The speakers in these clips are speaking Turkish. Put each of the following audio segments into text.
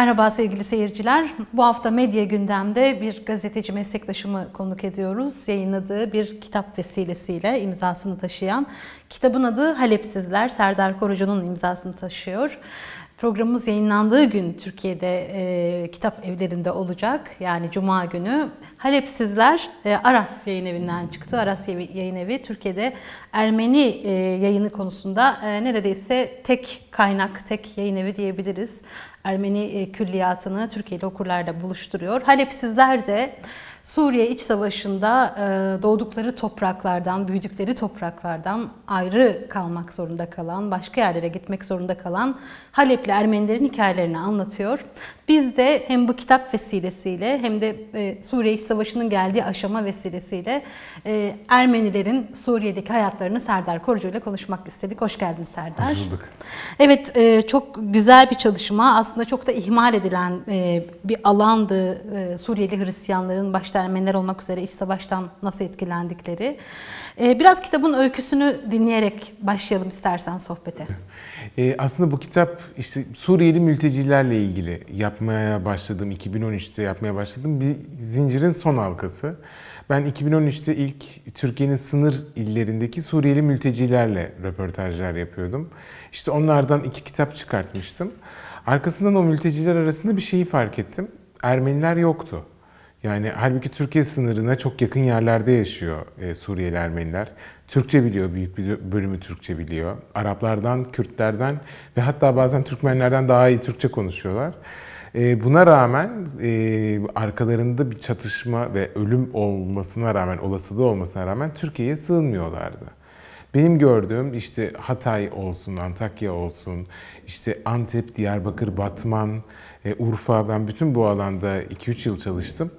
Merhaba sevgili seyirciler. Bu hafta medya gündemde bir gazeteci meslektaşımı konuk ediyoruz. Yayınladığı bir kitap vesilesiyle imzasını taşıyan kitabın adı Halepsizler. Serdar Korucu'nun imzasını taşıyor. Programımız yayınlandığı gün Türkiye'de e, kitap evlerinde olacak. Yani Cuma günü. Halepsizler e, Aras yayın evinden çıktı. Aras yayın evi Türkiye'de Ermeni e, yayını konusunda e, neredeyse tek kaynak, tek yayın evi diyebiliriz. Ermeni e, külliyatını Türkiye'li okurlarla buluşturuyor. Halep sizler de... Suriye İç Savaşı'nda e, doğdukları topraklardan, büyüdükleri topraklardan ayrı kalmak zorunda kalan, başka yerlere gitmek zorunda kalan Halepli Ermenilerin hikayelerini anlatıyor. Biz de hem bu kitap vesilesiyle hem de e, Suriye İç Savaşı'nın geldiği aşama vesilesiyle e, Ermenilerin Suriye'deki hayatlarını Serdar Korucu ile konuşmak istedik. Hoş geldin Serdar. Hoş bulduk. Evet e, çok güzel bir çalışma. Aslında çok da ihmal edilen bir alandı Suriyeli Hristiyanların başta Ermeniler olmak üzere iç savaştan nasıl etkilendikleri. Biraz kitabın öyküsünü dinleyerek başlayalım istersen sohbete. Evet. E, aslında bu kitap işte Suriyeli mültecilerle ilgili yapmaya başladığım, 2013'te yapmaya başladım. bir zincirin son halkası. Ben 2013'te ilk Türkiye'nin sınır illerindeki Suriyeli mültecilerle röportajlar yapıyordum. İşte onlardan iki kitap çıkartmıştım. Arkasından o mülteciler arasında bir şeyi fark ettim. Ermeniler yoktu. Yani halbuki Türkiye sınırına çok yakın yerlerde yaşıyor e, Suriyeli Ermeniler. Türkçe biliyor, büyük bir bölümü Türkçe biliyor. Araplardan, Kürtlerden ve hatta bazen Türkmenlerden daha iyi Türkçe konuşuyorlar. Ee, buna rağmen e, arkalarında bir çatışma ve ölüm olmasına rağmen, olasılığı olmasına rağmen Türkiye'ye sığınmıyorlardı. Benim gördüğüm işte Hatay olsun, Antakya olsun, işte Antep, Diyarbakır, Batman, e, Urfa. Ben bütün bu alanda 2-3 yıl çalıştım.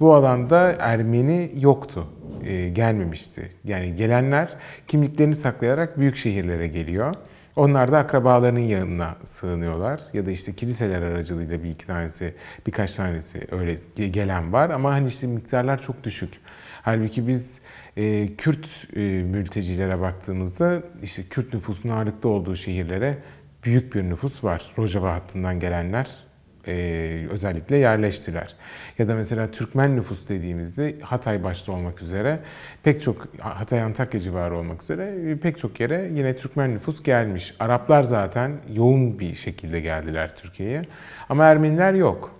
Bu alanda Ermeni yoktu, e, gelmemişti. Yani gelenler kimliklerini saklayarak büyük şehirlere geliyor. Onlar da akrabalarının yanına sığınıyorlar ya da işte kiliseler aracılığıyla bir iki tanesi, birkaç tanesi öyle gelen var ama hani işte miktarlar çok düşük. Halbuki biz e, Kürt e, mültecilere baktığımızda işte Kürt nüfusun ağırlıkta olduğu şehirlere büyük bir nüfus var. Rojava hattından gelenler e, özellikle yerleştiler. Ya da mesela Türkmen nüfus dediğimizde Hatay başta olmak üzere pek çok Hatay Antakya civarı olmak üzere e, pek çok yere yine Türkmen nüfus gelmiş. Araplar zaten yoğun bir şekilde geldiler Türkiye'ye ama Ermeniler yok.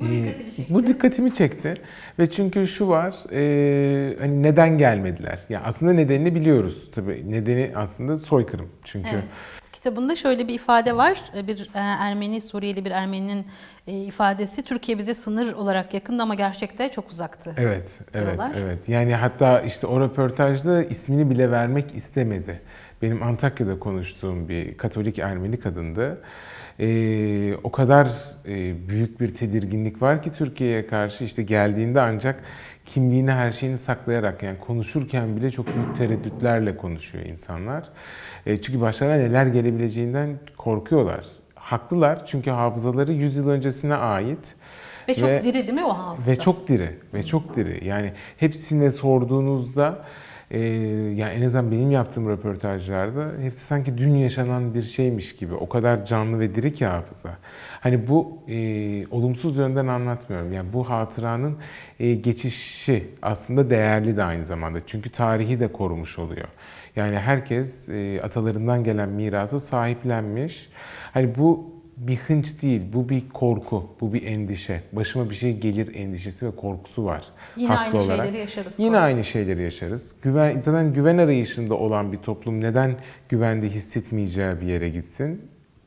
Bu e, dikkatimi çekti. Bu dikkatimi çekti. Ve çünkü şu var, e, hani neden gelmediler? Ya aslında nedenini biliyoruz tabii. Nedeni aslında soykırım. Çünkü evet kitabında şöyle bir ifade var. E, bir e, Ermeni, Suriyeli bir Ermeninin e, ifadesi Türkiye bize sınır olarak yakındı ama gerçekte çok uzaktı. Evet, diyorlar. evet, evet. Yani hatta işte o röportajda ismini bile vermek istemedi. Benim Antakya'da konuştuğum bir Katolik Ermeni kadındı. Ee, o kadar e, büyük bir tedirginlik var ki Türkiye'ye karşı işte geldiğinde ancak kimliğini her şeyini saklayarak yani konuşurken bile çok büyük tereddütlerle konuşuyor insanlar. E, çünkü başlarına neler gelebileceğinden korkuyorlar. Haklılar çünkü hafızaları 100 yıl öncesine ait. Ve çok ve, diri değil mi o hafıza? Ve çok diri. Ve çok diri. Yani hepsine sorduğunuzda e, yani en azından benim yaptığım röportajlarda hepsi sanki dün yaşanan bir şeymiş gibi. O kadar canlı ve diri ki hafıza. Hani bu e, olumsuz yönden anlatmıyorum. Yani bu hatıranın e, geçişi aslında değerli de aynı zamanda. Çünkü tarihi de korumuş oluyor. Yani herkes e, atalarından gelen mirası sahiplenmiş. Hani bu bir hınç değil, bu bir korku, bu bir endişe. Başıma bir şey gelir endişesi ve korkusu var. Yine Haklı aynı olarak. şeyleri yaşarız. Yine korkusu. aynı şeyleri yaşarız. Güven, zaten güven arayışında olan bir toplum neden güvende hissetmeyeceği bir yere gitsin?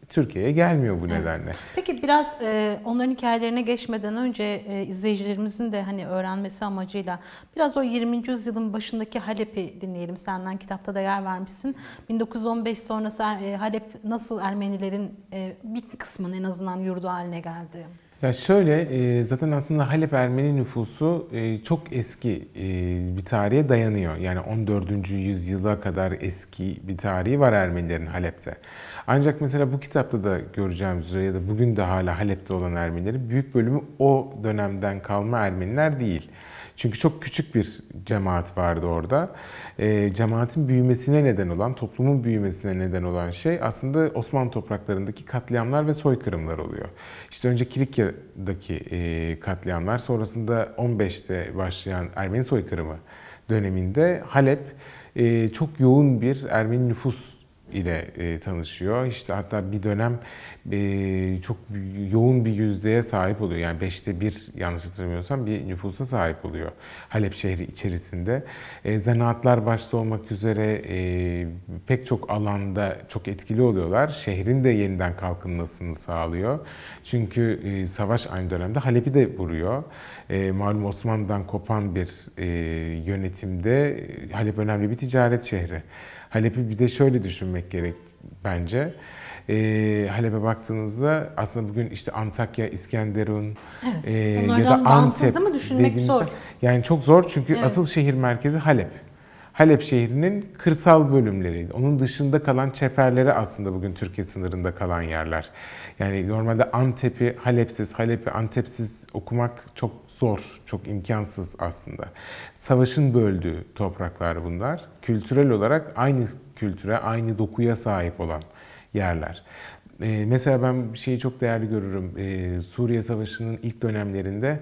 Türkiye'ye gelmiyor bu nedenle. Peki biraz e, onların hikayelerine geçmeden önce e, izleyicilerimizin de hani öğrenmesi amacıyla biraz o 20. yüzyılın başındaki Halep'i dinleyelim. Senden kitapta da yer vermişsin. 1915 sonrası e, Halep nasıl Ermenilerin e, bir kısmının en azından yurdu haline geldi? Ya şöyle e, zaten aslında Halep Ermeni nüfusu e, çok eski e, bir tarihe dayanıyor. Yani 14. yüzyıla kadar eski bir tarihi var Ermenilerin Halep'te. Ancak mesela bu kitapta da göreceğimiz üzere ya da bugün de hala Halep'te olan Ermenilerin büyük bölümü o dönemden kalma Ermeniler değil. Çünkü çok küçük bir cemaat vardı orada. E, cemaatin büyümesine neden olan, toplumun büyümesine neden olan şey aslında Osmanlı topraklarındaki katliamlar ve soykırımlar oluyor. İşte önce Kilikya'daki e, katliamlar, sonrasında 15'te başlayan Ermeni soykırımı döneminde Halep e, çok yoğun bir Ermeni nüfus ile e, tanışıyor. İşte hatta bir dönem e, çok yoğun bir yüzdeye sahip oluyor. Yani beşte bir yanlış hatırlamıyorsam bir nüfusa sahip oluyor Halep şehri içerisinde. E, zanaatlar başta olmak üzere e, pek çok alanda çok etkili oluyorlar. Şehrin de yeniden kalkınmasını sağlıyor. Çünkü e, savaş aynı dönemde Halep'i de vuruyor. E, malum Osmanlı'dan kopan bir e, yönetimde e, Halep önemli bir ticaret şehri. Halep'i bir de şöyle düşünmek gerek bence. E, Halep'e baktığınızda aslında bugün işte Antakya, İskenderun evet. e, ya da Antep mı düşünmek zor. Yani çok zor çünkü evet. asıl şehir merkezi Halep. Halep şehrinin kırsal bölümleri, onun dışında kalan çeperleri aslında bugün Türkiye sınırında kalan yerler. Yani normalde Antep'i Halep'siz, Halep'i Antep'siz okumak çok zor, çok imkansız aslında. Savaşın böldüğü topraklar bunlar. Kültürel olarak aynı kültüre, aynı dokuya sahip olan yerler. Ee, mesela ben şeyi çok değerli görürüm. Ee, Suriye Savaşı'nın ilk dönemlerinde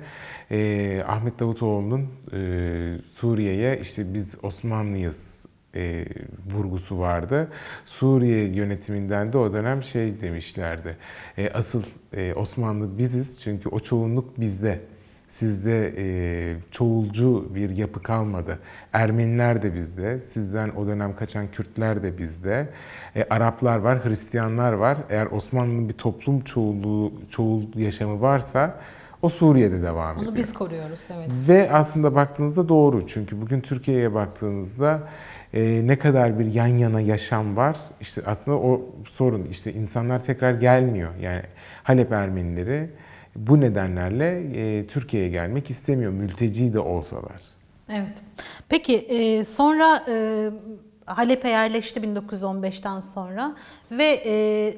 ee, Ahmet Davutoğlu'nun Suriye'ye işte biz Osmanlıyız vurgusu vardı. Suriye yönetiminden de o dönem şey demişlerdi. asıl Osmanlı biziz çünkü o çoğunluk bizde Sizde e, çoğulcu bir yapı kalmadı. Ermeniler de bizde, sizden o dönem kaçan Kürtler de bizde. E, Araplar var, Hristiyanlar var. Eğer Osmanlı'nın bir toplum çoğulluğu, çoğul yaşamı varsa o Suriye'de devam ediyor. Onu biz koruyoruz evet. Ve aslında baktığınızda doğru. Çünkü bugün Türkiye'ye baktığınızda e, ne kadar bir yan yana yaşam var. İşte aslında o sorun. işte insanlar tekrar gelmiyor. Yani Halep Ermenileri bu nedenlerle e, Türkiye'ye gelmek istemiyor. Mülteci de olsalar. Evet. Peki e, sonra e, Halep'e yerleşti 1915'ten sonra ve e,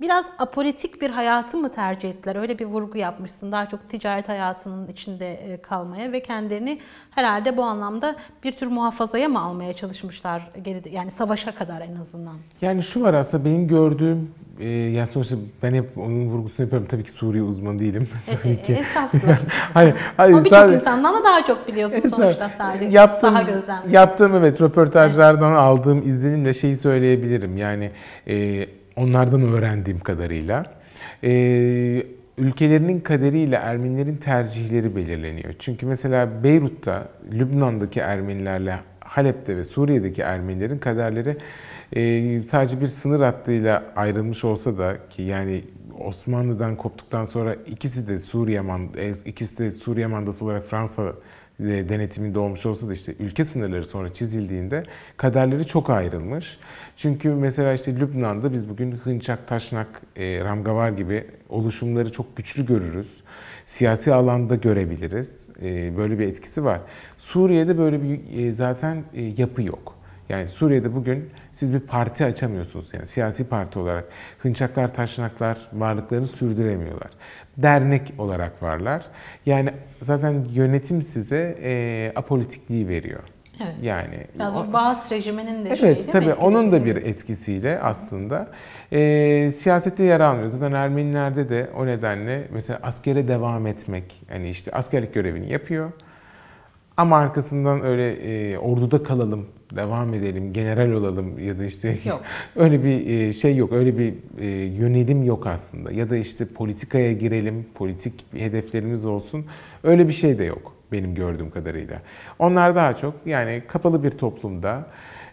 biraz apolitik bir hayatı mı tercih ettiler? Öyle bir vurgu yapmışsın. Daha çok ticaret hayatının içinde e, kalmaya ve kendilerini herhalde bu anlamda bir tür muhafazaya mı almaya çalışmışlar? Yani savaşa kadar en azından. Yani şu var aslında benim gördüğüm e, yani sonuçta ben hep onun vurgusunu yapıyorum. Tabii ki Suriye uzmanı değilim. E, e, hani, hani, Ama birçok insandan ama daha çok biliyorsun sonuçta sadece. Yaptığım, saha gözlem. Yaptığım evet röportajlardan aldığım izlenimle şeyi söyleyebilirim. Yani e, onlardan öğrendiğim kadarıyla e, ülkelerinin kaderiyle Ermenilerin tercihleri belirleniyor. Çünkü mesela Beyrut'ta, Lübnan'daki Ermenilerle Halep'te ve Suriye'deki Ermenilerin kaderleri e, sadece bir sınır hattıyla ayrılmış olsa da ki yani Osmanlı'dan koptuktan sonra ikisi de Suriye e, ikisi de Suriye mandası olarak Fransa denetiminde olmuş olsa da işte ülke sınırları sonra çizildiğinde kaderleri çok ayrılmış. Çünkü mesela işte Lübnan'da biz bugün Hınçak, Taşnak, e, Ramgavar gibi oluşumları çok güçlü görürüz. Siyasi alanda görebiliriz. E, böyle bir etkisi var. Suriye'de böyle bir e, zaten yapı yok. Yani Suriye'de bugün siz bir parti açamıyorsunuz. Yani siyasi parti olarak hınçaklar, taşnaklar varlıklarını sürdüremiyorlar. Dernek olarak varlar. Yani zaten yönetim size e, apolitikliği veriyor. Evet. Yani biraz o, Baas rejiminin de evet, şeyi Evet tabii onun da bir etkisiyle aslında e, siyasette yer almıyor. Zaten Ermenilerde de o nedenle mesela askere devam etmek yani işte askerlik görevini yapıyor ama arkasından öyle e, orduda kalalım devam edelim, general olalım ya da işte yok. öyle bir e, şey yok, öyle bir e, yönelim yok aslında. Ya da işte politikaya girelim, politik hedeflerimiz olsun. Öyle bir şey de yok benim gördüğüm kadarıyla. Onlar daha çok yani kapalı bir toplumda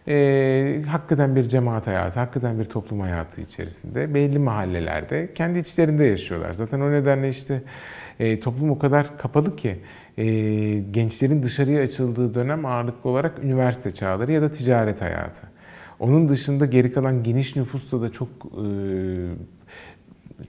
e, hakikaten bir cemaat hayatı, hakikaten bir toplum hayatı içerisinde belli mahallelerde kendi içlerinde yaşıyorlar. Zaten o nedenle işte e, toplum o kadar kapalı ki e, gençlerin dışarıya açıldığı dönem ağırlıklı olarak üniversite çağları ya da ticaret hayatı. Onun dışında geri kalan geniş nüfusta da çok e,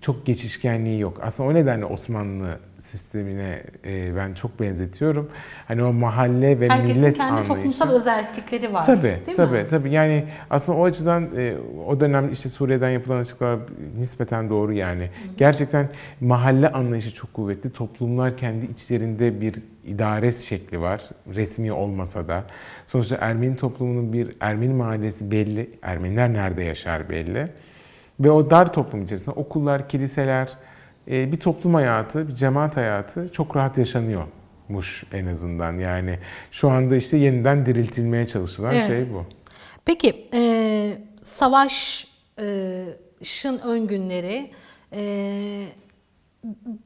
çok geçişkenliği yok. Aslında o nedenle Osmanlı sistemine e, ben çok benzetiyorum. Hani o mahalle ve Herkesin millet anlayışı. Herkesin kendi toplumsal özellikleri var. Tabii, değil tabii, mi? tabii. Yani aslında o açıdan e, o dönem işte Suriye'den yapılan açıklamalar nispeten doğru yani. Hı hı. Gerçekten mahalle anlayışı çok kuvvetli. Toplumlar kendi içlerinde bir idare şekli var. Resmi olmasa da. Sonuçta Ermeni toplumunun bir Ermeni mahallesi belli. Ermeniler nerede yaşar belli. Ve o dar toplum içerisinde okullar, kiliseler, e, bir toplum hayatı, bir cemaat hayatı çok rahat yaşanıyormuş en azından. Yani şu anda işte yeniden diriltilmeye çalışılan evet. şey bu. Peki e, savaşın e, ön günleri e,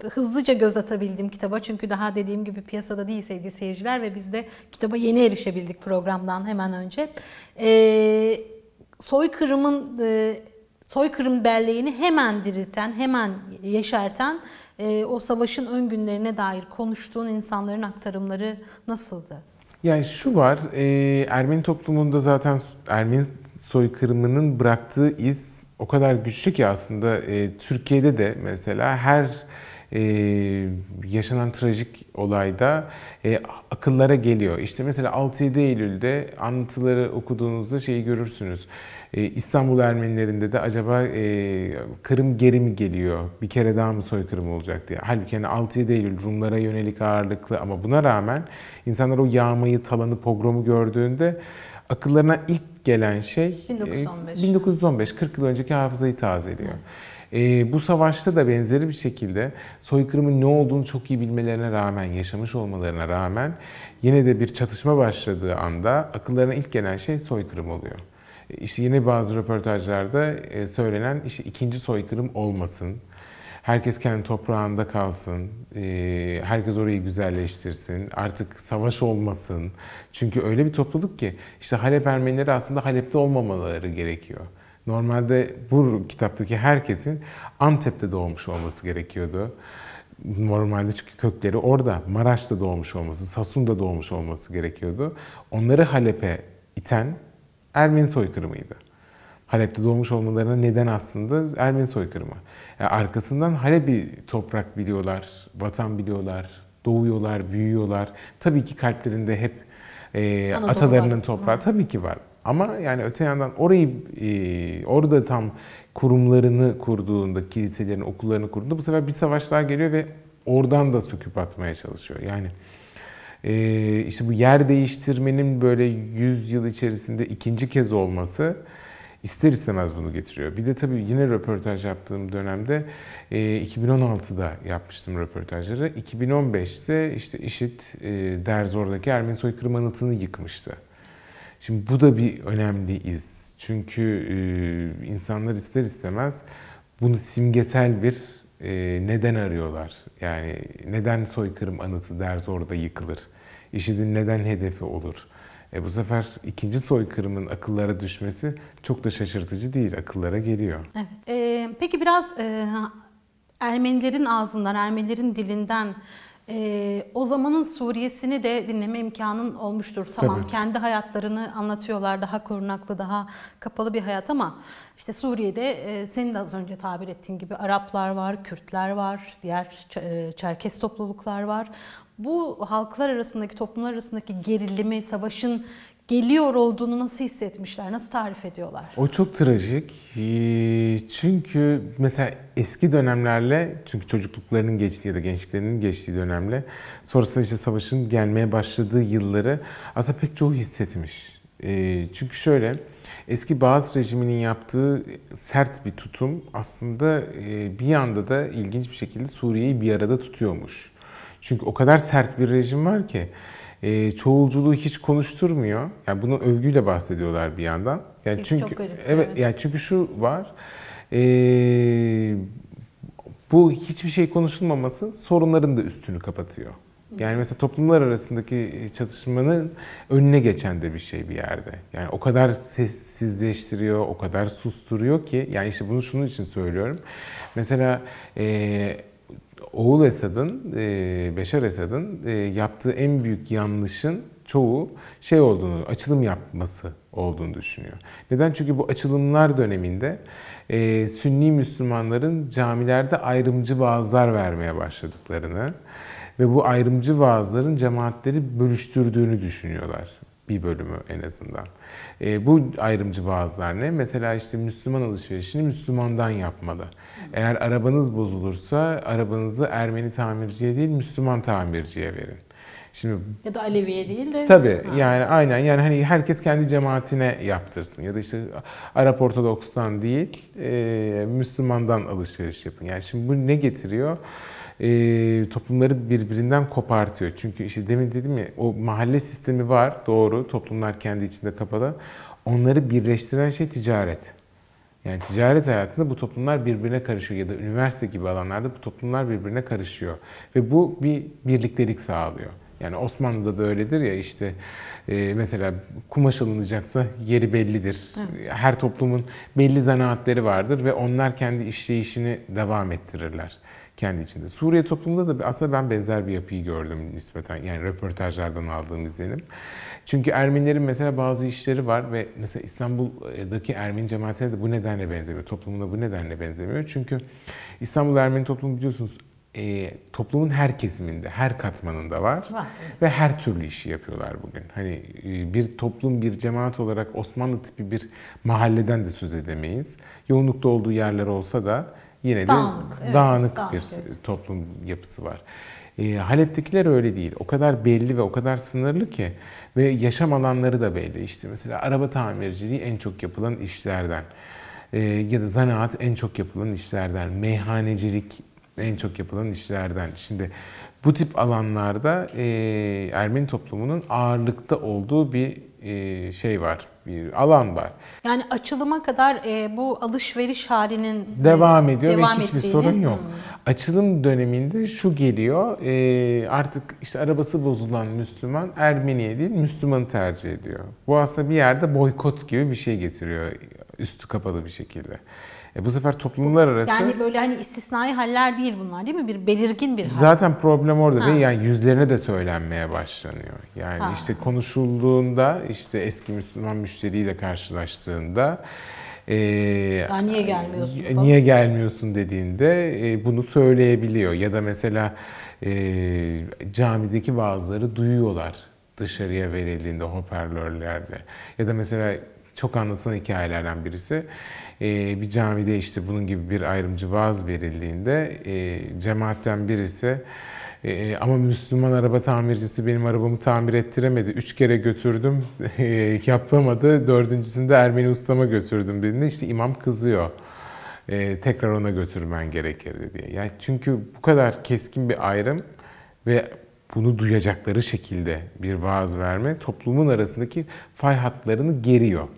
hızlıca göz atabildim kitaba çünkü daha dediğim gibi piyasada değil sevgili seyirciler ve biz de kitaba yeni erişebildik programdan hemen önce. E, soykırımın e, soykırım belleğini hemen dirilten, hemen yeşerten e, o savaşın ön günlerine dair konuştuğun insanların aktarımları nasıldı? Yani şu var, e, Ermeni toplumunda zaten Ermeni soykırımının bıraktığı iz o kadar güçlü ki aslında e, Türkiye'de de mesela her e, yaşanan trajik olayda e, akıllara geliyor. İşte mesela 6-7 Eylül'de anlatıları okuduğunuzda şeyi görürsünüz. E, İstanbul Ermenilerinde de acaba e, Kırım geri mi geliyor? Bir kere daha mı soykırım olacak diye. Halbuki yani 6-7 Eylül Rumlara yönelik ağırlıklı ama buna rağmen insanlar o yağmayı, talanı, pogromu gördüğünde akıllarına ilk gelen şey 1915. 1915 40 yıl önceki hafızayı tazeliyor. Evet. E, bu savaşta da benzeri bir şekilde soykırımın ne olduğunu çok iyi bilmelerine rağmen, yaşamış olmalarına rağmen yine de bir çatışma başladığı anda akıllarına ilk gelen şey soykırım oluyor işte yine bazı röportajlarda e, söylenen işte ikinci soykırım olmasın. Herkes kendi toprağında kalsın. E, herkes orayı güzelleştirsin. Artık savaş olmasın. Çünkü öyle bir topluluk ki işte Halep Ermenileri aslında Halep'te olmamaları gerekiyor. Normalde bu kitaptaki herkesin Antep'te doğmuş olması gerekiyordu. Normalde çünkü kökleri orada. Maraş'ta doğmuş olması, Sasun'da doğmuş olması gerekiyordu. Onları Halep'e iten Ermeni soykırımıydı. Halep'te doğmuş olmalarına neden aslında Ermeni soykırımı. Yani arkasından Halep'i toprak biliyorlar, vatan biliyorlar, doğuyorlar, büyüyorlar. Tabii ki kalplerinde hep e, atalarının toprağı Hı. tabii ki var. Ama yani öte yandan orayı e, orada tam kurumlarını kurduğunda, kiliselerin okullarını kurduğunda bu sefer bir savaş daha geliyor ve oradan da söküp atmaya çalışıyor. Yani e, işte bu yer değiştirmenin böyle 100 yıl içerisinde ikinci kez olması ister istemez bunu getiriyor. Bir de tabii yine röportaj yaptığım dönemde 2016'da e, yapmıştım röportajları. 2015'te işte IŞİD e, Derzor'daki Ermeni soykırım anıtını yıkmıştı. Şimdi bu da bir önemli iz. Çünkü e, insanlar ister istemez bunu simgesel bir e, neden arıyorlar? Yani neden soykırım anıtı der orada yıkılır? IŞİD'in neden hedefi olur? E bu sefer ikinci soykırımın akıllara düşmesi çok da şaşırtıcı değil, akıllara geliyor. Evet. E, peki biraz e, Ermenilerin ağzından, Ermenilerin dilinden ee, o zamanın Suriye'sini de dinleme imkanın olmuştur. Tamam Tabii. kendi hayatlarını anlatıyorlar daha korunaklı, daha kapalı bir hayat ama işte Suriye'de e, senin de az önce tabir ettiğin gibi Araplar var, Kürtler var, diğer e, Çerkes topluluklar var. Bu halklar arasındaki, toplumlar arasındaki gerilimi, savaşın geliyor olduğunu nasıl hissetmişler? Nasıl tarif ediyorlar? O çok trajik. Ee, çünkü mesela eski dönemlerle çünkü çocukluklarının geçtiği ya da gençliklerinin geçtiği dönemle sonrasında işte savaşın gelmeye başladığı yılları aslında pek çoğu hissetmiş. Ee, çünkü şöyle eski bazı rejiminin yaptığı sert bir tutum aslında e, bir yanda da ilginç bir şekilde Suriye'yi bir arada tutuyormuş. Çünkü o kadar sert bir rejim var ki e, çoğulculuğu hiç konuşturmuyor. Yani bunu övgüyle bahsediyorlar bir yandan. Yani çünkü Çok garip, evet, evet. yani çünkü şu var. E, bu hiçbir şey konuşulmaması sorunların da üstünü kapatıyor. Yani mesela toplumlar arasındaki çatışmanın önüne geçen de bir şey bir yerde. Yani o kadar sessizleştiriyor, o kadar susturuyor ki. Yani işte bunu şunun için söylüyorum. Mesela e, Oğul Esad'ın, e, Beşar Esad'ın e, yaptığı en büyük yanlışın çoğu şey olduğunu, açılım yapması olduğunu düşünüyor. Neden? Çünkü bu açılımlar döneminde e, Sünni Müslümanların camilerde ayrımcı vaazlar vermeye başladıklarını ve bu ayrımcı vaazların cemaatleri bölüştürdüğünü düşünüyorlar bir bölümü en azından. E, bu ayrımcı bazılar ne? Mesela işte Müslüman alışverişini Müslümandan yapmalı. Eğer arabanız bozulursa arabanızı Ermeni tamirciye değil Müslüman tamirciye verin. Şimdi ya da Aleviye değil de tabi yani aynen yani hani herkes kendi cemaatine yaptırsın ya da işte Arap Ortodoks'tan değil e, Müslümandan alışveriş yapın. Yani şimdi bu ne getiriyor? e, toplumları birbirinden kopartıyor. Çünkü işte demin dedim ya o mahalle sistemi var doğru toplumlar kendi içinde kapalı. Onları birleştiren şey ticaret. Yani ticaret hayatında bu toplumlar birbirine karışıyor ya da üniversite gibi alanlarda bu toplumlar birbirine karışıyor. Ve bu bir birliktelik sağlıyor. Yani Osmanlı'da da öyledir ya işte e, mesela kumaş alınacaksa yeri bellidir. Evet. Her toplumun belli zanaatleri vardır ve onlar kendi işleyişini devam ettirirler kendi içinde. Suriye toplumunda da aslında ben benzer bir yapıyı gördüm nispeten. Yani röportajlardan aldığım izlenim. Çünkü Ermenilerin mesela bazı işleri var ve mesela İstanbul'daki Ermeni cemaatine de bu nedenle benzemiyor. Toplumuna bu nedenle benzemiyor. Çünkü İstanbul Ermeni toplumu biliyorsunuz e, toplumun her kesiminde, her katmanında var. var Ve her türlü işi yapıyorlar bugün. Hani e, bir toplum, bir cemaat olarak Osmanlı tipi bir mahalleden de söz edemeyiz. Yoğunlukta olduğu yerler olsa da yine de dağınık, evet, dağınık, dağınık bir evet. toplum yapısı var. E, Halep'tekiler öyle değil. O kadar belli ve o kadar sınırlı ki ve yaşam alanları da belli. İşte mesela araba tamirciliği en çok yapılan işlerden e, ya da zanaat en çok yapılan işlerden, meyhanecilik en çok yapılan işlerden. Şimdi bu tip alanlarda e, Ermeni toplumunun ağırlıkta olduğu bir e, şey var, bir alan var. Yani açılıma kadar e, bu alışveriş halinin e, devam ediyor devam ve hiçbir ettiğini. sorun yok. Hmm. Açılım döneminde şu geliyor, artık işte arabası bozulan Müslüman Ermeniye değil Müslümanı tercih ediyor. Bu aslında bir yerde boykot gibi bir şey getiriyor üstü kapalı bir şekilde. E bu sefer toplumlar arası... Yani böyle hani istisnai haller değil bunlar değil mi? Bir belirgin bir hal. Zaten problem orada ha. değil. Yani yüzlerine de söylenmeye başlanıyor. Yani ha. işte konuşulduğunda işte eski Müslüman müşteriyle karşılaştığında e, ya niye gelmiyorsun? Falan. Niye gelmiyorsun dediğinde e, bunu söyleyebiliyor. Ya da mesela e, camideki vaazları duyuyorlar dışarıya verildiğinde hoparlörlerde. Ya da mesela çok anlatılan hikayelerden birisi. Ee, bir camide işte bunun gibi bir ayrımcı vaaz verildiğinde e, cemaatten birisi e, e, ama Müslüman araba tamircisi benim arabamı tamir ettiremedi. Üç kere götürdüm, yapamadı. Dördüncüsünde Ermeni ustama götürdüm dediğinde işte imam kızıyor. tekrar ona götürmen gerekirdi diye. Yani çünkü bu kadar keskin bir ayrım ve bunu duyacakları şekilde bir vaaz verme toplumun arasındaki fay hatlarını geriyor.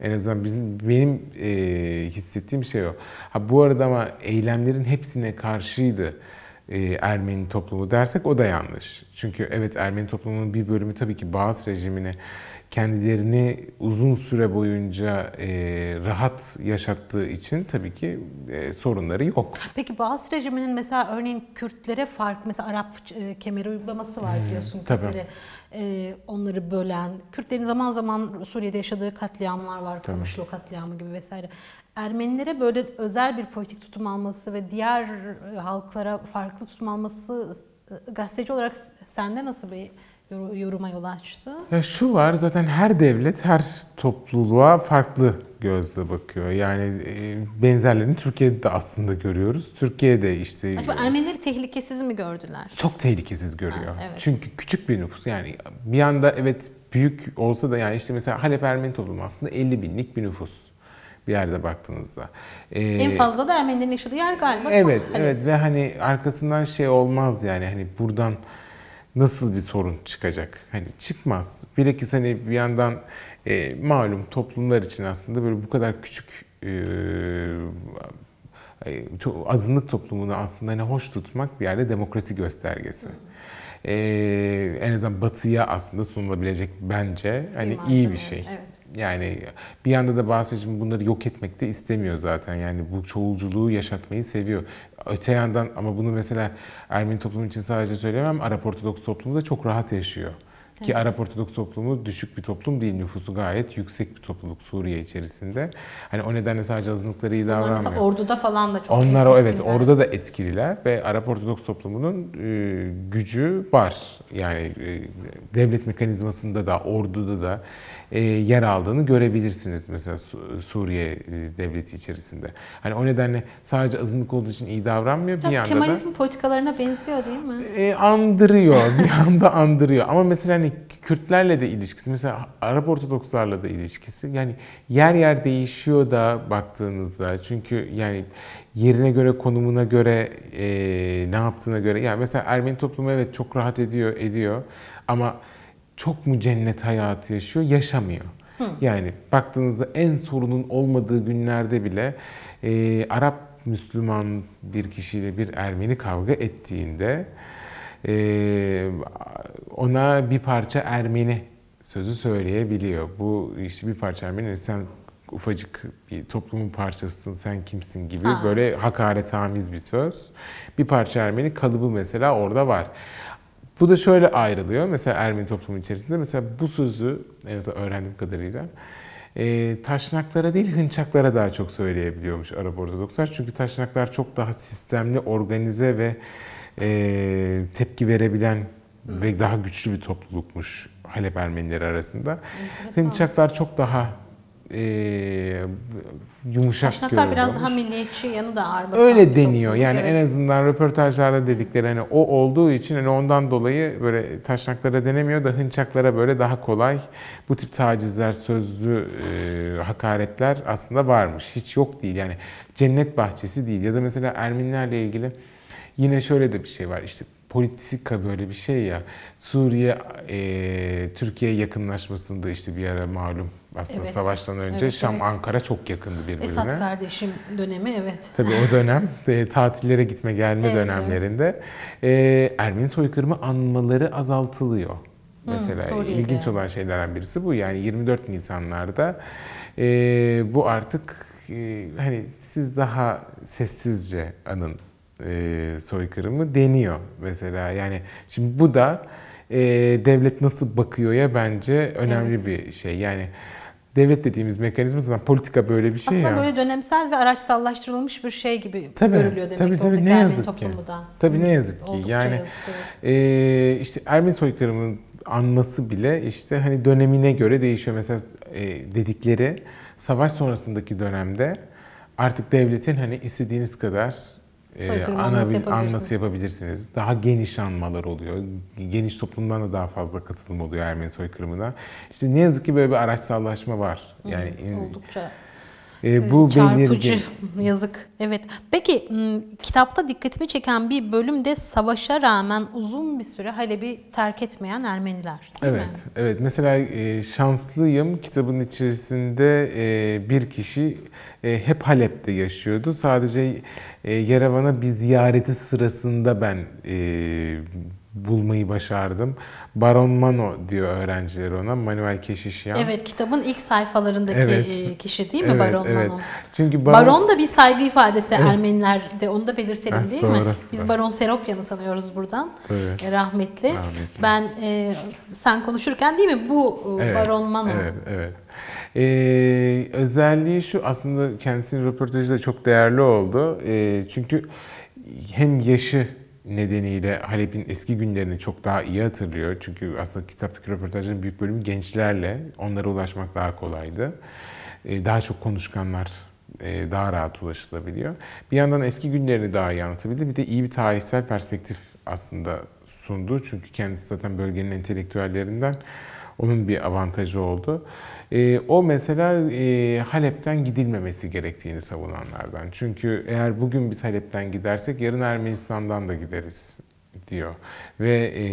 En azından bizim benim e, hissettiğim şey o. Ha bu arada ama eylemlerin hepsine karşıydı e, Ermeni toplumu dersek o da yanlış. Çünkü evet Ermeni toplumunun bir bölümü tabii ki Bağız rejimine kendilerini uzun süre boyunca e, rahat yaşattığı için tabii ki e, sorunları yok. Peki Bağız rejiminin mesela örneğin Kürtlere fark, mesela Arap e, kemeri uygulaması var hmm, biliyorsun Kürtlere e, onları bölen, Kürtlerin zaman zaman Suriye'de yaşadığı katliamlar var, Kamışlı katliamı gibi vesaire. Ermenilere böyle özel bir politik tutum alması ve diğer e, halklara farklı tutum alması e, gazeteci olarak sende nasıl bir yoruma yol açtı? Ya şu var zaten her devlet her topluluğa farklı gözle bakıyor. Yani e, benzerlerini Türkiye'de de aslında görüyoruz. Türkiye'de işte... Acaba e, Ermenileri tehlikesiz mi gördüler? Çok tehlikesiz görüyor. Ha, evet. Çünkü küçük bir nüfus yani bir anda evet büyük olsa da yani işte mesela Halep Ermeni toplumu aslında 50 binlik bir nüfus bir yerde baktığınızda. Ee, en fazla da Ermenilerin yaşadığı yer galiba. Evet, hani... evet ve hani arkasından şey olmaz yani hani buradan nasıl bir sorun çıkacak? Hani çıkmaz. Bilakis hani bir yandan e, malum toplumlar için aslında böyle bu kadar küçük e, e, çok azınlık toplumunu aslında hani hoş tutmak bir yerde demokrasi göstergesi. e, en azından batıya aslında sunulabilecek bence hani bir iyi bir şey. Evet yani bir yanda da Bahseciğim bunları yok etmek de istemiyor zaten. Yani bu çoğulculuğu yaşatmayı seviyor. Öte yandan ama bunu mesela Ermeni toplumu için sadece söylemem. Arap Ortodoks toplumu da çok rahat yaşıyor. Tabii. Ki Arap Ortodoks toplumu düşük bir toplum değil. Nüfusu gayet yüksek bir topluluk Suriye içerisinde. Hani o nedenle sadece azınlıkları iyi davranmıyor. Onlar mesela orduda falan da çok Onlar o evet orada da etkililer ve Arap Ortodoks toplumunun e, gücü var. Yani e, devlet mekanizmasında da orduda da e, yer aldığını görebilirsiniz mesela Suriye e, devleti içerisinde. Hani o nedenle sadece azınlık olduğu için iyi davranmıyor. Biraz bir yanda Kemalizm da, politikalarına benziyor değil mi? E, andırıyor. bir anda andırıyor. Ama mesela hani Kürtlerle de ilişkisi, mesela Arap Ortodokslarla da ilişkisi yani yer yer değişiyor da baktığınızda. Çünkü yani yerine göre, konumuna göre, e, ne yaptığına göre. Yani mesela Ermeni toplumu evet çok rahat ediyor, ediyor. Ama çok mu cennet hayatı yaşıyor? Yaşamıyor. Hı. Yani baktığınızda en sorunun olmadığı günlerde bile e, Arap Müslüman bir kişiyle bir Ermeni kavga ettiğinde e, ona bir parça Ermeni sözü söyleyebiliyor. Bu işte bir parça Ermeni sen ufacık bir toplumun parçasısın, sen kimsin gibi Aa. böyle hakaretamiz bir söz. Bir parça Ermeni kalıbı mesela orada var. Bu da şöyle ayrılıyor. Mesela Ermeni toplumu içerisinde mesela bu sözü en azından öğrendiğim kadarıyla e, taşnaklara değil hınçaklara daha çok söyleyebiliyormuş Arap Ortodokslar. Çünkü taşnaklar çok daha sistemli, organize ve e, tepki verebilen Hı. ve daha güçlü bir toplulukmuş Halep Ermenileri arasında. Hınçaklar çok daha e, yumuşak Taşnaklar görülüyormuş. biraz daha milliyetçi yanı da ağır Öyle deniyor. Yani en azından röportajlarda dedikleri hani o olduğu için hani ondan dolayı böyle taşnaklara denemiyor da hınçaklara böyle daha kolay bu tip tacizler, sözlü e, hakaretler aslında varmış. Hiç yok değil. Yani cennet bahçesi değil. Ya da mesela erminlerle ilgili yine şöyle de bir şey var. İşte politika böyle bir şey ya. Suriye e, Türkiye yakınlaşmasında işte bir ara malum aslında evet. savaştan önce. Evet, Şam, evet. Ankara çok yakındı birbirine. Esat kardeşim dönemi evet. Tabii o dönem e, tatillere gitme gelme evet, dönemlerinde evet. E, Ermeni soykırımı anmaları azaltılıyor. Mesela hmm, ilginç olan şeylerden birisi bu. Yani 24 Nisanlarda e, bu artık e, hani siz daha sessizce anın e, soykırımı deniyor mesela. Yani şimdi bu da e, devlet nasıl bakıyor ya bence önemli evet. bir şey. Yani devlet dediğimiz mekanizma zaten politika böyle bir şey Aslında ya. böyle dönemsel ve araçsallaştırılmış bir şey gibi tabii, görülüyor demek tabii, tabii, ne yazık ki. da. Tabii ne yazık ki. yani yazık, evet. e, işte Ermeni soykırımının anması bile işte hani dönemine göre değişiyor. Mesela e, dedikleri savaş sonrasındaki dönemde artık devletin hani istediğiniz kadar ee, Soydurma ana, anması, anması yapabilirsiniz. Daha geniş anmalar oluyor. Geniş toplumdan da daha fazla katılım oluyor Ermeni soykırımına. İşte ne yazık ki böyle bir araçsallaşma var. Yani Hı, e, oldukça e, bu çarpıcı belirgin. yazık. Evet. Peki kitapta dikkatimi çeken bir bölüm de savaşa rağmen uzun bir süre Halep'i terk etmeyen Ermeniler. evet. Mi? Evet. Mesela e, şanslıyım kitabın içerisinde e, bir kişi e, hep Halep'te yaşıyordu. Sadece e, Yerevan'a bir ziyareti sırasında ben e, bulmayı başardım. Baron Mano diyor öğrencileri ona. Manuel Keşişyan. Evet kitabın ilk sayfalarındaki evet. E, kişi değil mi evet, Baron evet. Mano? Çünkü Baron... Baron da bir saygı ifadesi evet. Ermenilerde. Onu da belirtelim Heh, değil doğru. mi? Biz doğru. Baron Seropyan'ı tanıyoruz buradan. Evet. E, rahmetli. Rahmetli. Ben e, sen konuşurken değil mi bu e, evet. Baron Mano? Evet, evet. Ee, özelliği şu aslında kendisinin röportajı da çok değerli oldu. Ee, çünkü hem yaşı nedeniyle Halep'in eski günlerini çok daha iyi hatırlıyor. Çünkü aslında kitaptaki röportajın büyük bölümü gençlerle onlara ulaşmak daha kolaydı. E, daha çok konuşkanlar e, daha rahat ulaşılabiliyor. Bir yandan eski günlerini daha iyi anlatabildi. Bir de iyi bir tarihsel perspektif aslında sundu. Çünkü kendisi zaten bölgenin entelektüellerinden. Onun bir avantajı oldu. E, o mesela e, Halep'ten gidilmemesi gerektiğini savunanlardan. Çünkü eğer bugün biz Halep'ten gidersek yarın Ermenistan'dan da gideriz diyor. Ve e,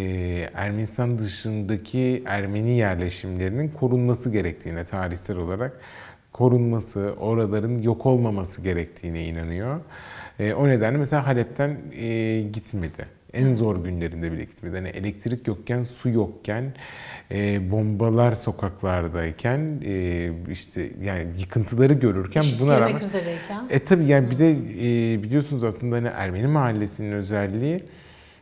Ermenistan dışındaki Ermeni yerleşimlerinin korunması gerektiğine tarihsel olarak korunması, oraların yok olmaması gerektiğine inanıyor. E, o nedenle mesela Halep'ten e, gitmedi. En zor günlerinde bile gitmedi. Yani elektrik yokken, su yokken, e, bombalar sokaklardayken e, işte yani yıkıntıları görürken İşit buna rağmen üzereyken. E tabii yani bir de e, biliyorsunuz aslında hani Ermeni mahallesinin özelliği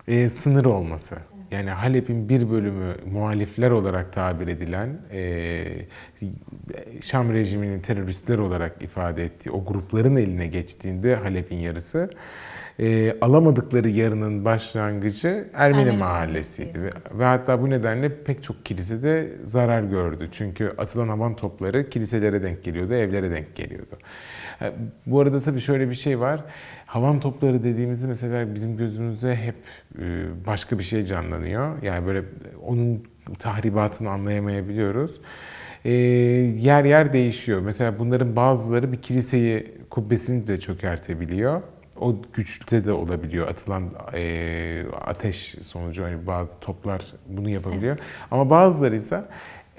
e, sınır olması. Yani Halep'in bir bölümü muhalifler olarak tabir edilen, e, Şam rejiminin teröristler olarak ifade ettiği o grupların eline geçtiğinde Halep'in yarısı e, alamadıkları yarının başlangıcı Ermeni, Ermeni mahallesiydi. Mahallesi. Ve, ve hatta bu nedenle pek çok kilise de zarar gördü. Çünkü atılan havan topları kiliselere denk geliyordu, evlere denk geliyordu. E, bu arada tabii şöyle bir şey var. Havan topları dediğimizde mesela bizim gözümüze hep e, başka bir şey canlanıyor. Yani böyle onun tahribatını anlayamayabiliyoruz. E, yer yer değişiyor. Mesela bunların bazıları bir kiliseyi kubbesini de çökertebiliyor o güçte de olabiliyor. Atılan e, ateş sonucu hani bazı toplar bunu yapabiliyor. Evet. Ama bazıları ise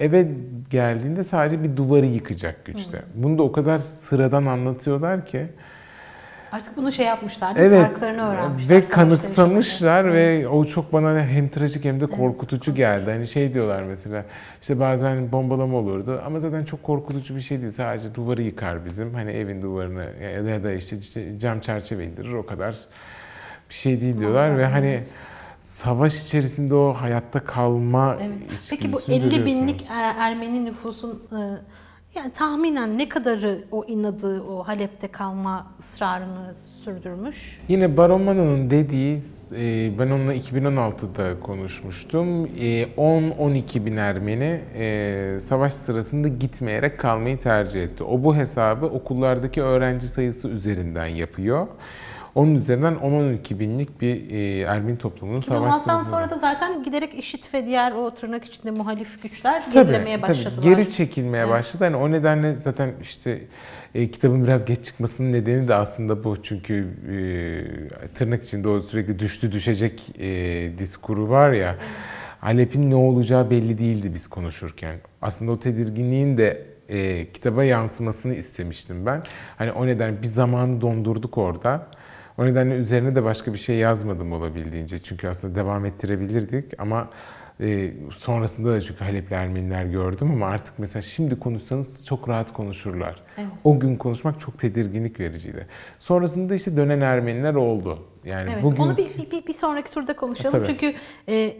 eve geldiğinde sadece bir duvarı yıkacak güçte. Hı. Bunu da o kadar sıradan anlatıyorlar ki. Hı Artık bunu şey yapmışlar, evet, farklarını öğrenmişler. Ve şey kanıtsamışlar ve evet. o çok bana hem trajik hem de korkutucu evet. geldi. Hani şey diyorlar mesela, işte bazen bombalama olurdu ama zaten çok korkutucu bir şey değil. Sadece duvarı yıkar bizim. Hani evin duvarını ya da işte cam çerçeve indirir o kadar bir şey değil diyorlar. Manzara, ve hani evet savaş içerisinde o hayatta kalma evet. Peki bu 50 binlik e, Ermeni nüfusun ıı, yani tahminen ne kadarı o inadı, o Halep'te kalma ısrarını sürdürmüş? Yine Baron Manon'un dediği, e, ben onunla 2016'da konuşmuştum. 10-12 e, bin Ermeni e, savaş sırasında gitmeyerek kalmayı tercih etti. O bu hesabı okullardaki öğrenci sayısı üzerinden yapıyor. Onun üzerinden 10-12 binlik bir e, Ermeni toplumunun savaş sınırında. sonra da zaten giderek IŞİD ve diğer o tırnak içinde muhalif güçler tabii, gerilemeye başladılar. geri çekilmeye evet. başladı. Yani o nedenle zaten işte e, kitabın biraz geç çıkmasının nedeni de aslında bu. Çünkü e, tırnak içinde o sürekli düştü düşecek e, diskuru var ya. Evet. Halep'in ne olacağı belli değildi biz konuşurken. Aslında o tedirginliğin de e, kitaba yansımasını istemiştim ben. Hani o neden bir zamanı dondurduk orada. O nedenle üzerine de başka bir şey yazmadım olabildiğince. Çünkü aslında devam ettirebilirdik ama e, sonrasında da çünkü Halepli Ermeniler gördüm ama artık mesela şimdi konuşsanız çok rahat konuşurlar. Evet. O gün konuşmak çok tedirginlik vericiydi. Sonrasında işte dönen Ermeniler oldu. Yani evet, bugün... Onu bir, bir, bir sonraki turda konuşalım. E, tabii. Çünkü e,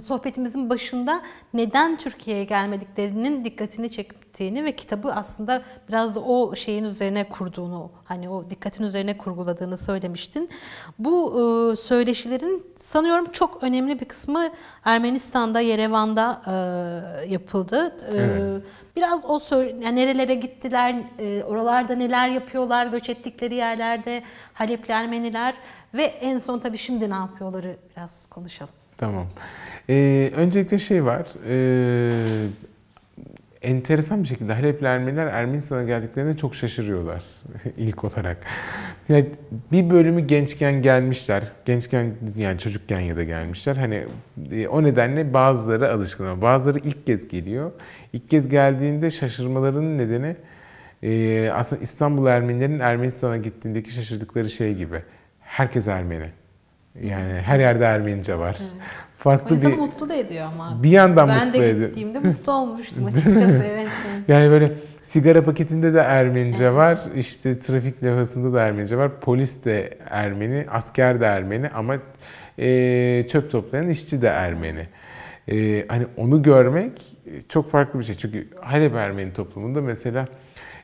sohbetimizin başında neden Türkiye'ye gelmediklerinin dikkatini çektiğini ve kitabı aslında biraz da o şeyin üzerine kurduğunu, hani o dikkatin üzerine kurguladığını söylemiştin. Bu e, söyleşilerin sanıyorum çok önemli bir kısmı Ermenistan'da, Yerevan'da e, yapıldı. E, evet. Biraz o yani nerelere gittiler, e, oralarda neler yapıyorlar, göç ettikleri yerlerde Halepli Ermeniler ve en son tabii şimdi ne yapıyorları biraz konuşalım. Tamam. Ee, öncelikle şey var. Ee, enteresan bir şekilde Halepli Ermeniler Ermenistan'a geldiklerinde çok şaşırıyorlar ilk olarak. Yani bir bölümü gençken gelmişler. Gençken yani çocukken ya da gelmişler. Hani e, o nedenle bazıları alışkın ama bazıları ilk kez geliyor. İlk kez geldiğinde şaşırmalarının nedeni e, aslında İstanbul Ermenilerin Ermenistan'a gittiğindeki şaşırdıkları şey gibi herkes Ermeni. Yani her yerde Ermenice var. Evet. Farklı o insanı bir, mutlu da ediyor ama. Bir yandan ben mutlu ediyor. Ben de gittiğimde mutlu olmuştum açıkçası. evet. Yani böyle sigara paketinde de Ermenice evet. var. İşte trafik levhasında da Ermenice var. Polis de Ermeni, asker de Ermeni ama e, çöp toplayan işçi de Ermeni. E, hani onu görmek çok farklı bir şey. Çünkü Halep Ermeni toplumunda mesela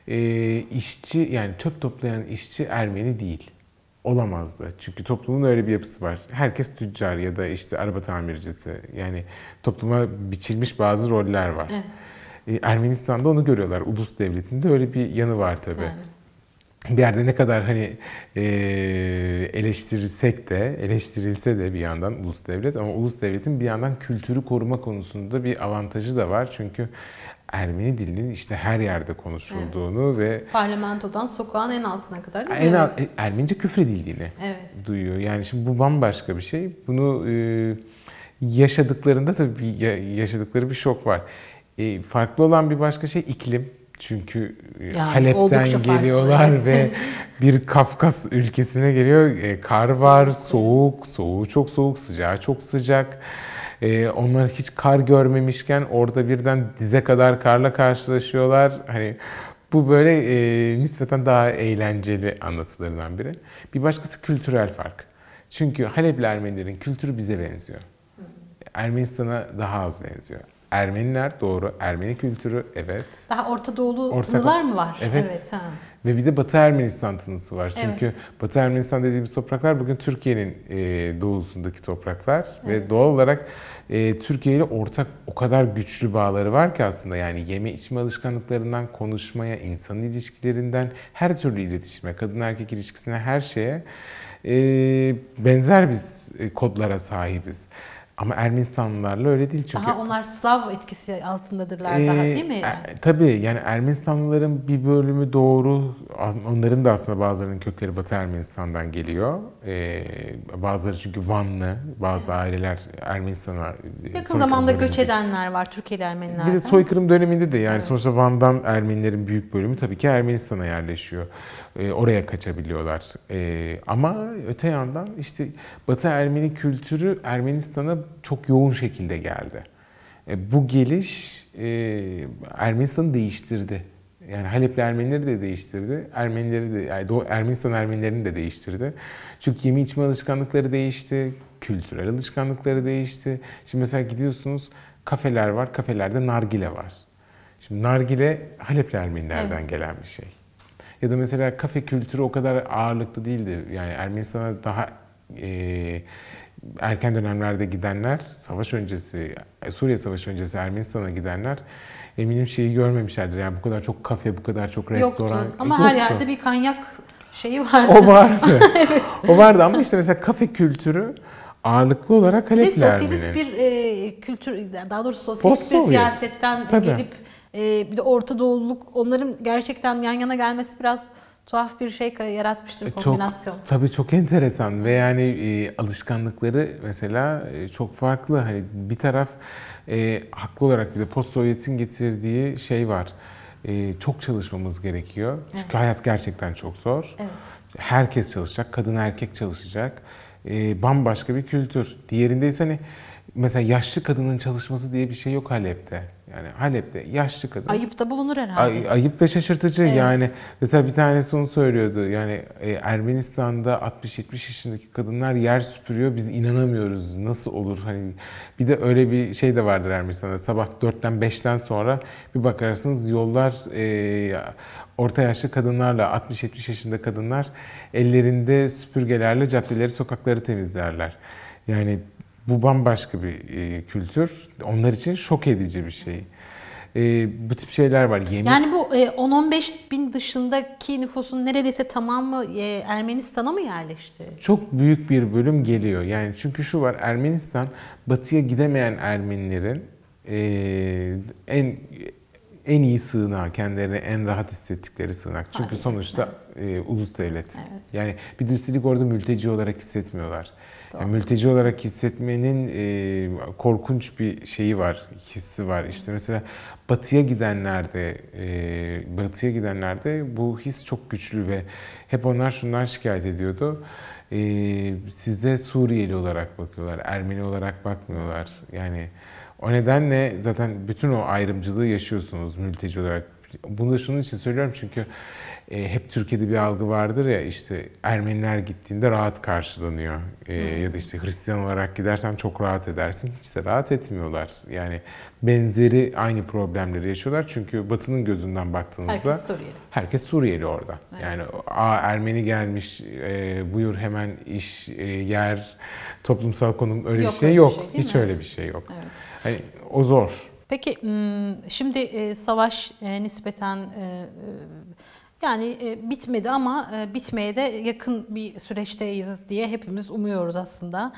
e, işçi yani çöp toplayan işçi Ermeni değil olamazdı. Çünkü toplumun öyle bir yapısı var. Herkes tüccar ya da işte araba tamircisi. Yani topluma biçilmiş bazı roller var. Evet. Ee, Ermenistan'da onu görüyorlar. Ulus devletinde öyle bir yanı var tabii. Yani. Bir yerde ne kadar hani e, eleştirilsek de, eleştirilse de bir yandan ulus devlet ama ulus devletin bir yandan kültürü koruma konusunda bir avantajı da var. Çünkü Ermeni dilinin işte her yerde konuşulduğunu evet. ve parlamentodan sokağın en altına kadar en evet. alt, e, Ermenice küfredildiğini evet. duyuyor. Yani şimdi bu bambaşka bir şey. Bunu e, yaşadıklarında tabii yaşadıkları bir şok var. E, farklı olan bir başka şey iklim. Çünkü e, yani Halep'ten geliyorlar farklı. ve bir Kafkas ülkesine geliyor. E, kar soğuk. var, soğuk, soğuğu çok soğuk, sıcağı çok sıcak. E, onlar hiç kar görmemişken orada birden dize kadar karla karşılaşıyorlar. Hani bu böyle e, nispeten daha eğlenceli anlatılarından biri. Bir başkası kültürel fark. Çünkü Halepli Ermenilerin kültürü bize benziyor. Ermenistan'a daha az benziyor. Ermeniler doğru. Ermeni kültürü evet. Daha Orta Doğu'lu. Orta... mı var? Evet. evet ha. Ve bir de Batı Ermenistan tınısı var. Çünkü evet. Batı Ermenistan dediğimiz topraklar bugün Türkiye'nin e, doğusundaki topraklar. Evet. Ve doğal olarak e, Türkiye ile ortak o kadar güçlü bağları var ki aslında yani yeme içme alışkanlıklarından konuşmaya, insan ilişkilerinden her türlü iletişime, kadın erkek ilişkisine her şeye e, benzer biz kodlara sahibiz. Ama Ermenistanlılarla öyle değil çünkü. Daha onlar Slav etkisi altındadırlar ee, daha değil mi? E, tabii yani Ermenistanlıların bir bölümü doğru, onların da aslında bazılarının kökleri Batı Ermenistan'dan geliyor. Ee, bazıları çünkü Vanlı, bazı aileler Ermenistan'a... E, Yakın zamanda göç edenler var Türkiye'li Ermeniler. Bir de soykırım döneminde de yani evet. sonuçta Van'dan Ermenilerin büyük bölümü tabii ki Ermenistan'a yerleşiyor. E, oraya kaçabiliyorlar. E, ama öte yandan işte Batı Ermeni kültürü Ermenistan'a çok yoğun şekilde geldi. E, bu geliş Ermenistan'ı değiştirdi. Yani Halepli Ermenileri de değiştirdi. Ermenileri de, yani Ermenistan Ermenilerini de değiştirdi. Çünkü yeme içme alışkanlıkları değişti. Kültürel alışkanlıkları değişti. Şimdi mesela gidiyorsunuz kafeler var. Kafelerde nargile var. Şimdi nargile Halepli Ermenilerden evet. gelen bir şey. Ya da mesela kafe kültürü o kadar ağırlıklı değildi. Yani Ermenistan'a daha e, erken dönemlerde gidenler, savaş öncesi, Suriye Savaşı öncesi Ermenistan'a gidenler eminim şeyi görmemişlerdir. Yani bu kadar çok kafe, bu kadar çok restoran e, yoktu. Ama yoktu. her yerde bir kanyak şeyi vardı. O vardı. evet. O vardı ama işte mesela kafe kültürü ağırlıklı olarak Halep'le Ermeni. Sosyalist bir e, kültür, daha doğrusu sosyalist Post bir siyasetten Tabii. gelip ee, bir de Orta Doğuluk onların gerçekten yan yana gelmesi biraz tuhaf bir şey yaratmıştır e, çok, kombinasyon. Tabii çok enteresan ve yani e, alışkanlıkları mesela e, çok farklı. Hani bir taraf e, haklı olarak bir de post Sovyet'in getirdiği şey var. E, çok çalışmamız gerekiyor. Evet. Çünkü hayat gerçekten çok zor. Evet. Herkes çalışacak, kadın erkek çalışacak. E, bambaşka bir kültür. Diğerinde ise hani mesela yaşlı kadının çalışması diye bir şey yok Halep'te. Yani Halep'te yaşlı kadın. Ayıp da bulunur herhalde. Ay, ayıp ve şaşırtıcı evet. yani. Mesela bir tanesi onu söylüyordu. Yani e, Ermenistan'da 60-70 yaşındaki kadınlar yer süpürüyor. Biz inanamıyoruz. Nasıl olur? Hani bir de öyle bir şey de vardır Ermenistan'da. Sabah 4'ten 5'ten sonra bir bakarsınız yollar e, orta yaşlı kadınlarla 60-70 yaşında kadınlar ellerinde süpürgelerle caddeleri, sokakları temizlerler. Yani bu bambaşka bir e, kültür. Onlar için şok edici bir şey. E, bu tip şeyler var. Yemin... Yani bu e, 10-15 bin dışındaki nüfusun neredeyse tamamı e, Ermenistan'a mı yerleşti? Çok büyük bir bölüm geliyor. Yani çünkü şu var Ermenistan batıya gidemeyen Ermenilerin e, en en iyi sığınağı, kendilerini en rahat hissettikleri sığınak. Çünkü Hayır, sonuçta evet. e, ulus devlet. Evet. Yani bir de üstelik orada mülteci olarak hissetmiyorlar. Yani mülteci olarak hissetmenin e, korkunç bir şeyi var, hissi var. İşte mesela batıya gidenlerde, e, batıya gidenlerde bu his çok güçlü ve hep onlar şundan şikayet ediyordu. E, size Suriyeli olarak bakıyorlar, Ermeni olarak bakmıyorlar. Yani o nedenle zaten bütün o ayrımcılığı yaşıyorsunuz mülteci olarak. Bunu da şunun için söylüyorum çünkü e, hep Türkiye'de bir algı vardır ya işte Ermeniler gittiğinde rahat karşılanıyor e, ya da işte Hristiyan olarak gidersen çok rahat edersin hiç de rahat etmiyorlar yani benzeri aynı problemleri yaşıyorlar çünkü Batı'nın gözünden baktığınızda herkes Suriyeli herkes Suriyeli orada evet. yani a Ermeni gelmiş e, buyur hemen iş e, yer toplumsal konum öyle yok, şey bir şey yok bir şey, hiç mi? öyle bir şey yok evet. yani, o zor. Peki şimdi e, savaş e, nispeten e, yani e, bitmedi ama e, bitmeye de yakın bir süreçteyiz diye hepimiz umuyoruz aslında.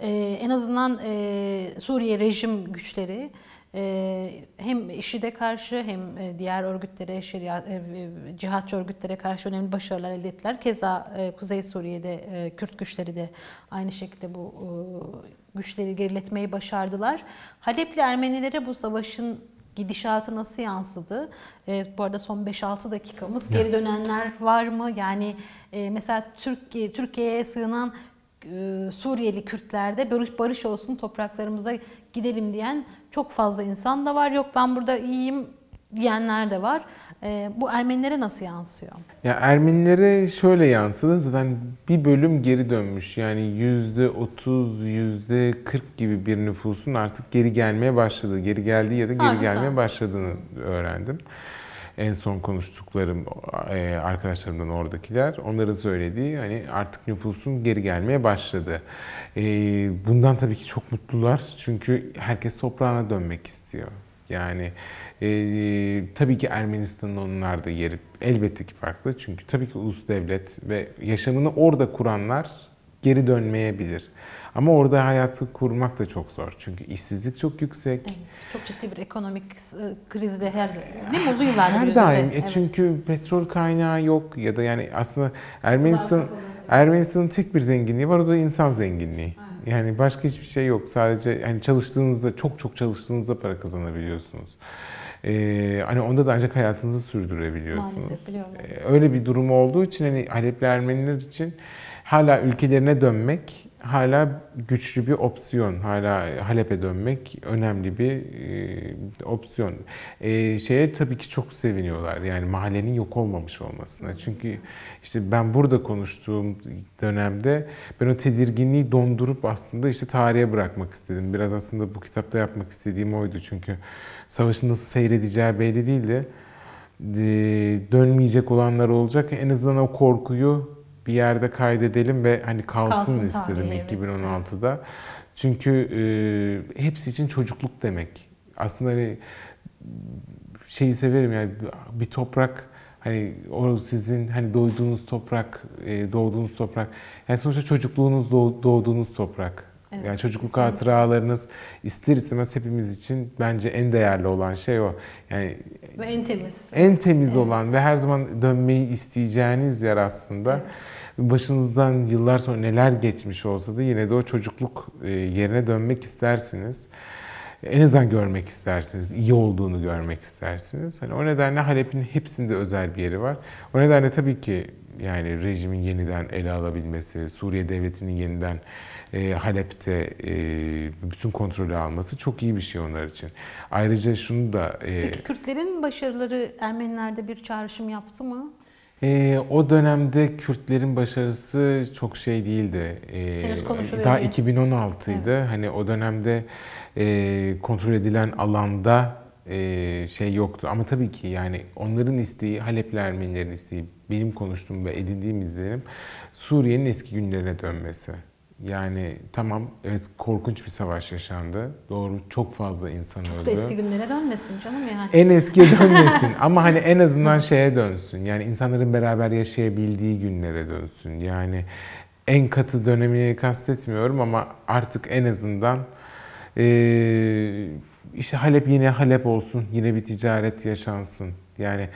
E, en azından e, Suriye rejim güçleri e, hem IŞİD'e karşı hem e, diğer örgütlere, şeriat, e, cihatçı örgütlere karşı önemli başarılar elde ettiler. Keza Kuzey Suriye'de Kürt güçleri de aynı şekilde bu güçleri geriletmeyi başardılar. Halepli Ermenilere bu savaşın gidişatı nasıl yansıdı? E, bu arada son 5-6 dakikamız. Geri dönenler var mı? Yani e, mesela Türkiye Türkiye'ye sığınan e, Suriyeli Kürtlerde barış barış olsun topraklarımıza gidelim diyen çok fazla insan da var. Yok ben burada iyiyim diyenler de var. E, bu Ermenilere nasıl yansıyor? Ya Ermenilere şöyle yansıdı zaten bir bölüm geri dönmüş. Yani yüzde otuz, yüzde kırk gibi bir nüfusun artık geri gelmeye başladı, geri geldi ya da geri ha, gelmeye başladığını öğrendim. En son konuştuklarım e, arkadaşlarımdan oradakiler onların söylediği hani artık nüfusun geri gelmeye başladı. E, bundan tabii ki çok mutlular çünkü herkes toprağına dönmek istiyor. Yani ee, tabii ki Ermenistan'ın onlarda yeri elbette ki farklı. Çünkü tabii ki ulus devlet ve yaşamını orada kuranlar geri dönmeyebilir. Ama orada hayatı kurmak da çok zor. Çünkü işsizlik çok yüksek. Evet, çok ciddi bir ekonomik ıı, krizde her değil mi uzun yıllardır her daim. E evet. çünkü petrol kaynağı yok ya da yani aslında Ermenistan Ermenistan'ın tek bir zenginliği var o da insan zenginliği. Yani başka hiçbir şey yok. Sadece yani çalıştığınızda çok çok çalıştığınızda para kazanabiliyorsunuz. E, hani onda da ancak hayatınızı sürdürebiliyorsunuz. Maalesef E, öyle bir durum olduğu için hani Halepli Ermeniler için hala ülkelerine dönmek hala güçlü bir opsiyon. Hala Halep'e dönmek önemli bir e, opsiyon. E, şeye tabii ki çok seviniyorlar. Yani mahallenin yok olmamış olmasına. Çünkü işte ben burada konuştuğum dönemde ben o tedirginliği dondurup aslında işte tarihe bırakmak istedim. Biraz aslında bu kitapta yapmak istediğim oydu çünkü savaşın nasıl seyredeceği belli değildi. Ee, dönmeyecek olanlar olacak. En azından o korkuyu bir yerde kaydedelim ve hani kalsın, kalsın istedim tarihi, 2016'da. Evet. Çünkü e, hepsi için çocukluk demek. Aslında hani şeyi severim yani bir toprak hani o sizin hani doyduğunuz toprak, e, doğduğunuz toprak. Yani sonuçta çocukluğunuz doğduğunuz toprak. Evet, yani çocukluk kesinlikle. hatıralarınız ister istemez hepimiz için bence en değerli olan şey o. Yani ve en temiz. En temiz evet. olan ve her zaman dönmeyi isteyeceğiniz yer aslında. Evet. Başınızdan yıllar sonra neler geçmiş olsa da yine de o çocukluk e, yerine dönmek istersiniz. En azından görmek istersiniz, iyi olduğunu görmek istersiniz. Hani o nedenle Halep'in hepsinde özel bir yeri var. O nedenle tabii ki yani rejimin yeniden ele alabilmesi, Suriye devletinin yeniden e, Halep'te e, bütün kontrolü alması çok iyi bir şey onlar için. Ayrıca şunu da... E, Peki Kürtlerin başarıları Ermenilerde bir çağrışım yaptı mı? E, o dönemde Kürtlerin başarısı çok şey değildi. E, daha 2016 idi. Evet. Hani o dönemde e, kontrol edilen alanda e, şey yoktu. Ama tabii ki yani onların isteği, Halepli Ermenilerin isteği, benim konuştuğum ve edindiğim izlenim Suriye'nin eski günlerine dönmesi. Yani tamam evet korkunç bir savaş yaşandı. Doğru çok fazla insan çok öldü. Çok da eski günlere dönmesin canım yani. En eskiye dönmesin ama hani en azından şeye dönsün. Yani insanların beraber yaşayabildiği günlere dönsün. Yani en katı dönemini kastetmiyorum ama artık en azından e, işte Halep yine Halep olsun. Yine bir ticaret yaşansın. Yani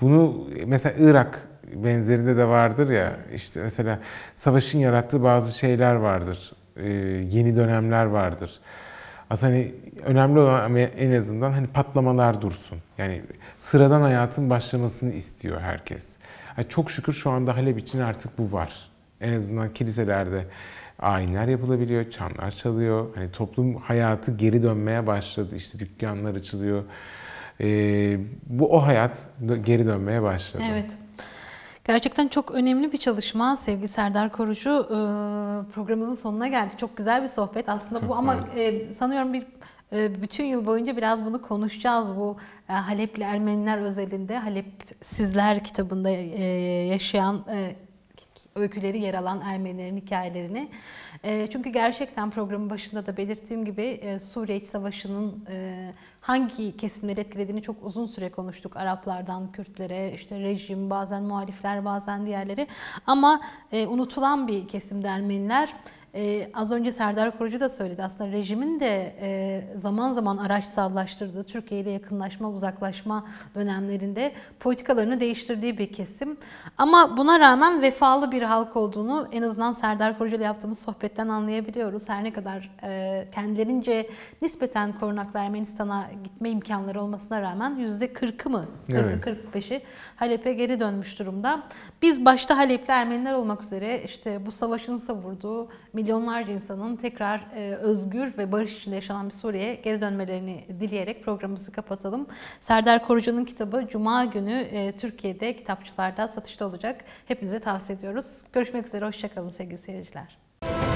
bunu mesela Irak benzerinde de vardır ya işte mesela savaşın yarattığı bazı şeyler vardır. E, yeni dönemler vardır. Aslında hani önemli olan en azından hani patlamalar dursun. Yani sıradan hayatın başlamasını istiyor herkes. Yani çok şükür şu anda Halep için artık bu var. En azından kiliselerde ayinler yapılabiliyor, çanlar çalıyor. Hani toplum hayatı geri dönmeye başladı. İşte dükkanlar açılıyor. Ee, bu o hayat geri dönmeye başladı. Evet. Gerçekten çok önemli bir çalışma sevgili Serdar Korucu. E, programımızın sonuna geldik. Çok güzel bir sohbet aslında bu ama e, sanıyorum bir e, bütün yıl boyunca biraz bunu konuşacağız. Bu Halepli Ermeniler özelinde Halep Sizler kitabında yaşayan öyküleri yer alan Ermenilerin hikayelerini. E, çünkü gerçekten programın başında da belirttiğim gibi e, Suriye İç Savaşı'nın e, hangi kesimleri etkilediğini çok uzun süre konuştuk. Araplardan Kürtlere, işte rejim, bazen muhalifler, bazen diğerleri. Ama unutulan bir kesimde Ermeniler e, az önce Serdar Korucu da söyledi aslında rejimin de e, zaman zaman araçsallaştırdığı Türkiye ile yakınlaşma uzaklaşma dönemlerinde politikalarını değiştirdiği bir kesim. Ama buna rağmen vefalı bir halk olduğunu en azından Serdar Korucu ile yaptığımız sohbetten anlayabiliyoruz. Her ne kadar e, kendilerince nispeten korunaklı Ermenistan'a gitme imkanları olmasına rağmen %40'ı mı? 40'ı evet. 45'i Halep'e geri dönmüş durumda. Biz başta Halep'li Ermeniler olmak üzere işte bu savaşın savurduğu milli milyonlarca insanın tekrar e, özgür ve barış içinde yaşanan bir Suriye'ye geri dönmelerini dileyerek programımızı kapatalım. Serdar Korucu'nun kitabı Cuma günü e, Türkiye'de kitapçılarda satışta olacak. Hepinize tavsiye ediyoruz. Görüşmek üzere, hoşçakalın sevgili seyirciler. Müzik